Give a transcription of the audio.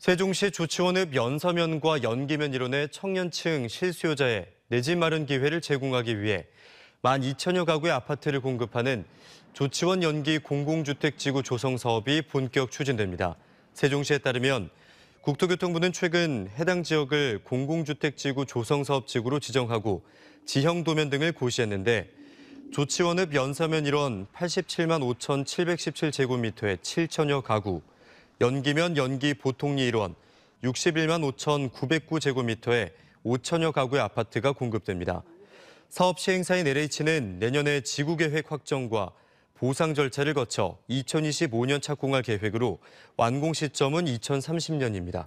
세종시 조치원읍 연서면과 연기면 이론의 청년층 실수요자의 내집 마련 기회를 제공하기 위해 1만 2천여 가구의 아파트를 공급하는 조치원 연기 공공주택지구 조성 사업이 본격 추진됩니다. 세종시에 따르면 국토교통부는 최근 해당 지역을 공공주택지구 조성 사업지구로 지정하고 지형 도면 등을 고시했는데 조치원읍 연서면 이론 87만 5 7 1 7제곱미터에 7천여 가구, 연기면 연기 보통리 일원 61만 5,909제곱미터에 5천여 가구의 아파트가 공급됩니다. 사업 시행사인 LH는 내년에 지구 계획 확정과 보상 절차를 거쳐 2025년 착공할 계획으로 완공 시점은 2030년입니다.